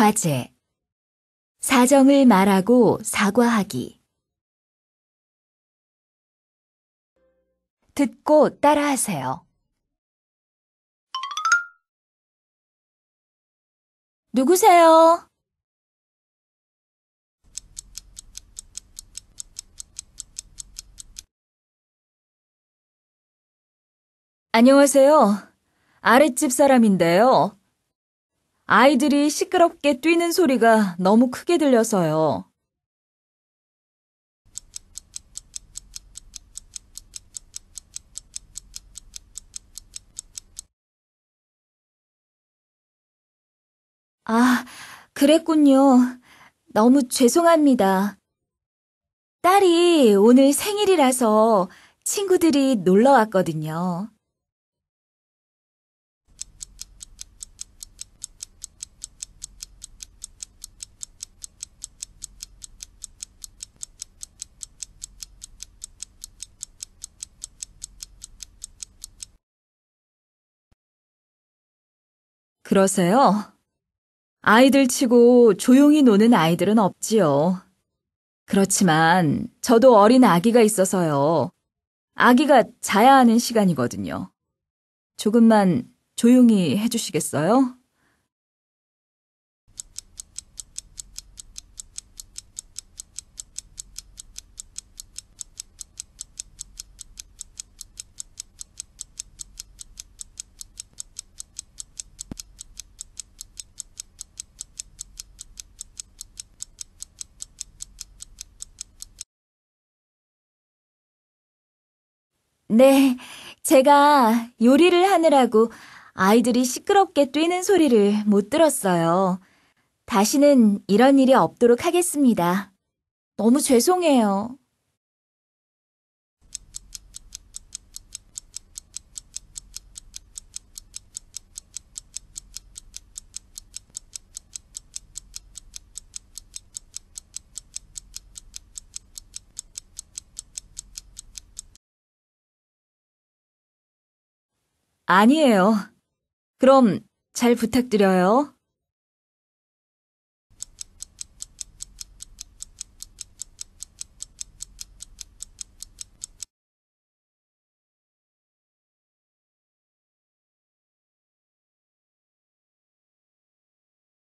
과제. 사정을 말하고 사과하기. 듣고 따라하세요. 누구세요? 안녕하세요. 아랫집 사람인데요. 아이들이 시끄럽게 뛰는 소리가 너무 크게 들려서요. 아, 그랬군요. 너무 죄송합니다. 딸이 오늘 생일이라서 친구들이 놀러 왔거든요. 그러세요? 아이들 치고 조용히 노는 아이들은 없지요. 그렇지만 저도 어린 아기가 있어서요. 아기가 자야 하는 시간이거든요. 조금만 조용히 해주시겠어요? 네, 제가 요리를 하느라고 아이들이 시끄럽게 뛰는 소리를 못 들었어요. 다시는 이런 일이 없도록 하겠습니다. 너무 죄송해요. 아니에요. 그럼 잘 부탁드려요.